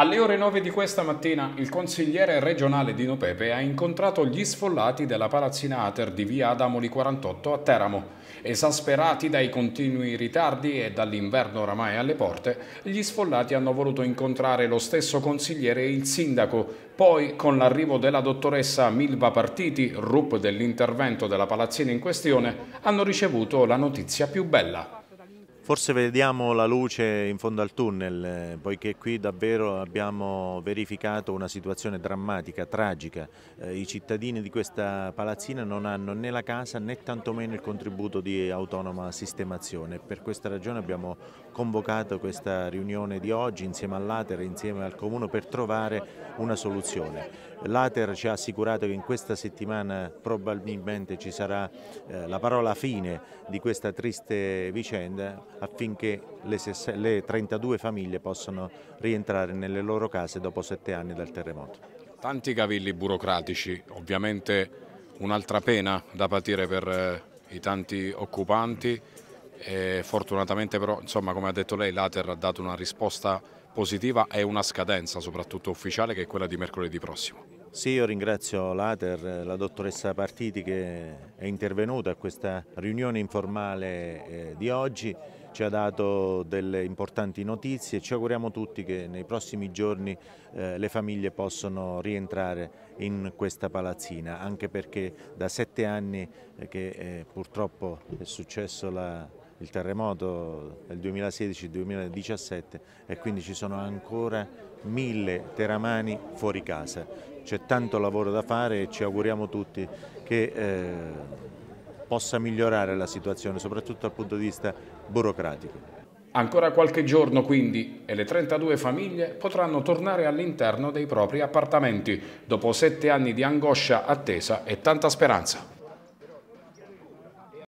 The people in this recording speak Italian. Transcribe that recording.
Alle ore 9 di questa mattina il consigliere regionale Dino Pepe ha incontrato gli sfollati della palazzina Ater di via Adamoli 48 a Teramo. Esasperati dai continui ritardi e dall'inverno oramai alle porte, gli sfollati hanno voluto incontrare lo stesso consigliere e il sindaco. Poi, con l'arrivo della dottoressa Milva Partiti, RUP dell'intervento della palazzina in questione, hanno ricevuto la notizia più bella. Forse vediamo la luce in fondo al tunnel, eh, poiché qui davvero abbiamo verificato una situazione drammatica, tragica. Eh, I cittadini di questa palazzina non hanno né la casa né tantomeno il contributo di autonoma sistemazione. Per questa ragione abbiamo convocato questa riunione di oggi insieme all'Ater e insieme al Comune per trovare una soluzione. L'Ater ci ha assicurato che in questa settimana probabilmente ci sarà eh, la parola fine di questa triste vicenda affinché le, le 32 famiglie possano rientrare nelle loro case dopo sette anni dal terremoto. Tanti cavilli burocratici, ovviamente un'altra pena da patire per eh, i tanti occupanti e fortunatamente però insomma come ha detto lei l'Ater ha dato una risposta positiva e una scadenza soprattutto ufficiale che è quella di mercoledì prossimo. Sì, io ringrazio l'Ater, la dottoressa Partiti che è intervenuta a questa riunione informale eh, di oggi, ci ha dato delle importanti notizie, ci auguriamo tutti che nei prossimi giorni eh, le famiglie possano rientrare in questa palazzina, anche perché da sette anni eh, che purtroppo è successo la, il terremoto del 2016-2017 e quindi ci sono ancora mille teramani fuori casa c'è tanto lavoro da fare e ci auguriamo tutti che eh, possa migliorare la situazione, soprattutto dal punto di vista burocratico. Ancora qualche giorno quindi e le 32 famiglie potranno tornare all'interno dei propri appartamenti dopo sette anni di angoscia, attesa e tanta speranza.